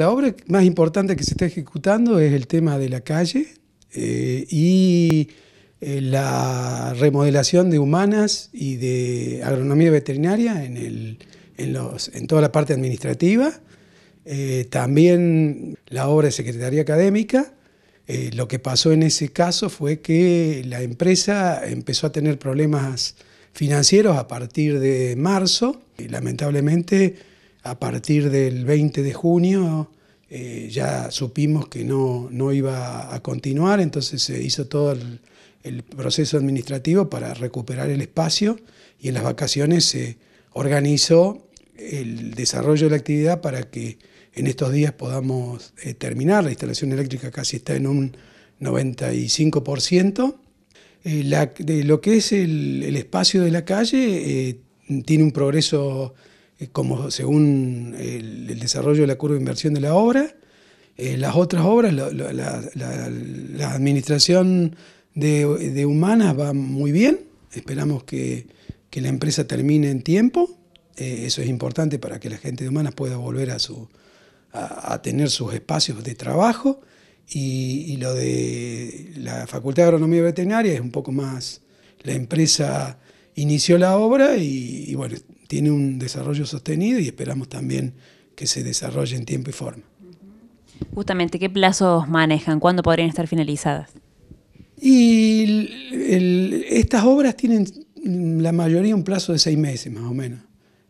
La obra más importante que se está ejecutando es el tema de la calle eh, y eh, la remodelación de humanas y de agronomía veterinaria en, los, en toda la parte administrativa. Eh, también la obra de Secretaría Académica. lo que pasó en ese caso fue que la empresa empezó a tener problemas financieros a partir de marzo. Y lamentablemente a partir del 20 de junio eh, ya supimos que no, iba a continuar, entonces se hizo todo el, proceso administrativo para recuperar el espacio y en las vacaciones se organizó el desarrollo de la actividad para que en estos días podamos eh, terminar. La instalación eléctrica casi está en un 95%. Eh, de lo que es el, espacio de la calle tiene un progreso eh, como según el, desarrollo de la curva de inversión de la obra. Eh, las otras obras, la, administración de, humanas va muy bien, esperamos que, la empresa termine en tiempo, eh, eso es importante para que la gente de humanas pueda volver a, su, a, tener sus espacios de trabajo y, lo de la Facultad de Agronomía Veterinaria es un poco más, la empresa inició la obra y bueno, tiene un desarrollo sostenido y esperamos también que se desarrolle en tiempo y forma. Justamente, ¿qué plazos manejan? ¿Cuándo podrían estar finalizadas? Y estas obras tienen la mayoría un plazo de seis meses, más o menos.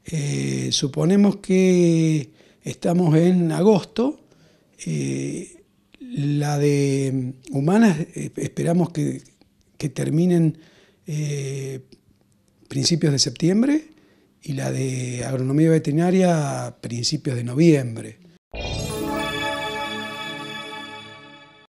Eh, suponemos que estamos en agosto. Eh, la de humanas eh, esperamos que, que terminen principios de septiembre y la de agronomía veterinaria a principios de noviembre.